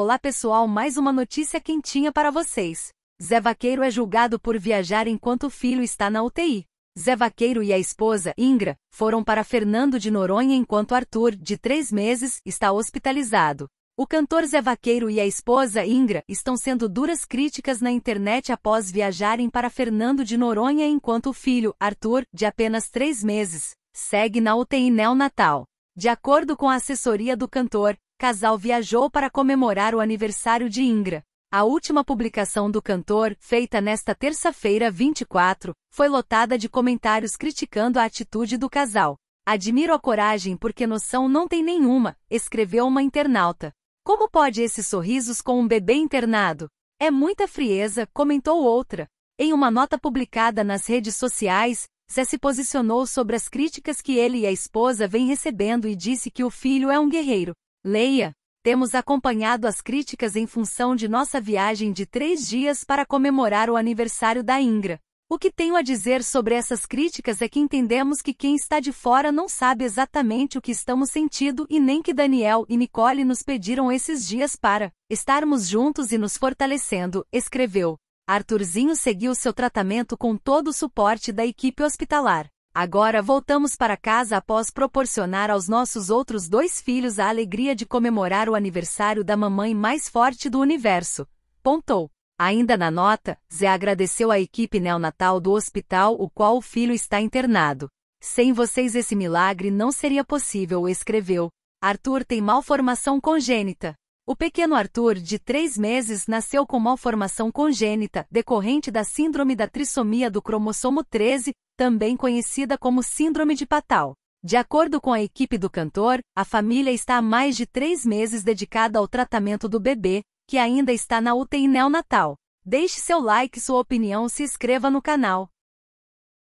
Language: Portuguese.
Olá pessoal, mais uma notícia quentinha para vocês. Zé Vaqueiro é julgado por viajar enquanto o filho está na UTI. Zé Vaqueiro e a esposa, Ingra, foram para Fernando de Noronha enquanto Arthur, de três meses, está hospitalizado. O cantor Zé Vaqueiro e a esposa, Ingra, estão sendo duras críticas na internet após viajarem para Fernando de Noronha enquanto o filho, Arthur, de apenas três meses, segue na UTI neonatal. De acordo com a assessoria do cantor, casal viajou para comemorar o aniversário de Ingra. A última publicação do cantor, feita nesta terça-feira 24, foi lotada de comentários criticando a atitude do casal. Admiro a coragem porque noção não tem nenhuma, escreveu uma internauta. Como pode esses sorrisos com um bebê internado? É muita frieza, comentou outra. Em uma nota publicada nas redes sociais, Zé se posicionou sobre as críticas que ele e a esposa vêm recebendo e disse que o filho é um guerreiro. Leia, temos acompanhado as críticas em função de nossa viagem de três dias para comemorar o aniversário da Ingra. O que tenho a dizer sobre essas críticas é que entendemos que quem está de fora não sabe exatamente o que estamos sentindo e nem que Daniel e Nicole nos pediram esses dias para estarmos juntos e nos fortalecendo, escreveu. Arthurzinho seguiu seu tratamento com todo o suporte da equipe hospitalar. Agora voltamos para casa após proporcionar aos nossos outros dois filhos a alegria de comemorar o aniversário da mamãe mais forte do universo. Pontou. Ainda na nota, Zé agradeceu à equipe neonatal do hospital o qual o filho está internado. Sem vocês esse milagre não seria possível, escreveu. Arthur tem malformação congênita. O pequeno Arthur, de três meses, nasceu com malformação congênita, decorrente da síndrome da trissomia do cromossomo 13, também conhecida como síndrome de Patal. De acordo com a equipe do cantor, a família está há mais de três meses dedicada ao tratamento do bebê, que ainda está na UTI neonatal. Deixe seu like, sua opinião, se inscreva no canal.